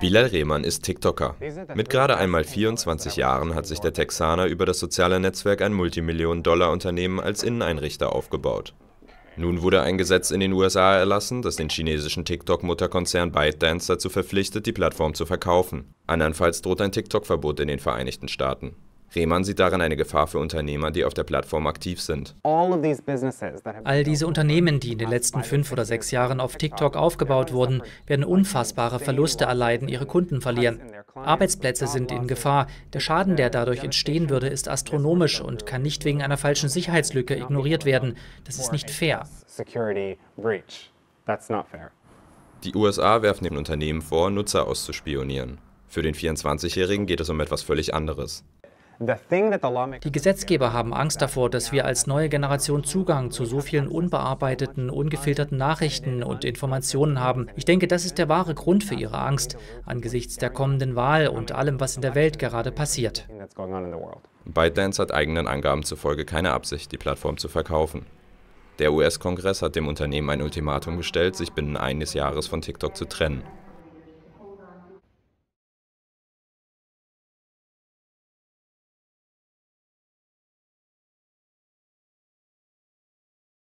Bilal Rehman ist TikToker. Mit gerade einmal 24 Jahren hat sich der Texaner über das soziale Netzwerk ein Multimillionen-Dollar-Unternehmen als Inneneinrichter aufgebaut. Nun wurde ein Gesetz in den USA erlassen, das den chinesischen TikTok-Mutterkonzern ByteDance dazu verpflichtet, die Plattform zu verkaufen. Andernfalls droht ein TikTok-Verbot in den Vereinigten Staaten. Rehmann sieht darin eine Gefahr für Unternehmer, die auf der Plattform aktiv sind. All diese Unternehmen, die in den letzten fünf oder sechs Jahren auf TikTok aufgebaut wurden, werden unfassbare Verluste erleiden, ihre Kunden verlieren. Arbeitsplätze sind in Gefahr. Der Schaden, der dadurch entstehen würde, ist astronomisch und kann nicht wegen einer falschen Sicherheitslücke ignoriert werden. Das ist nicht fair. Die USA werfen den Unternehmen vor, Nutzer auszuspionieren. Für den 24-Jährigen geht es um etwas völlig anderes. Die Gesetzgeber haben Angst davor, dass wir als neue Generation Zugang zu so vielen unbearbeiteten, ungefilterten Nachrichten und Informationen haben. Ich denke, das ist der wahre Grund für ihre Angst angesichts der kommenden Wahl und allem, was in der Welt gerade passiert. ByteDance hat eigenen Angaben zufolge keine Absicht, die Plattform zu verkaufen. Der US-Kongress hat dem Unternehmen ein Ultimatum gestellt, sich binnen eines Jahres von TikTok zu trennen.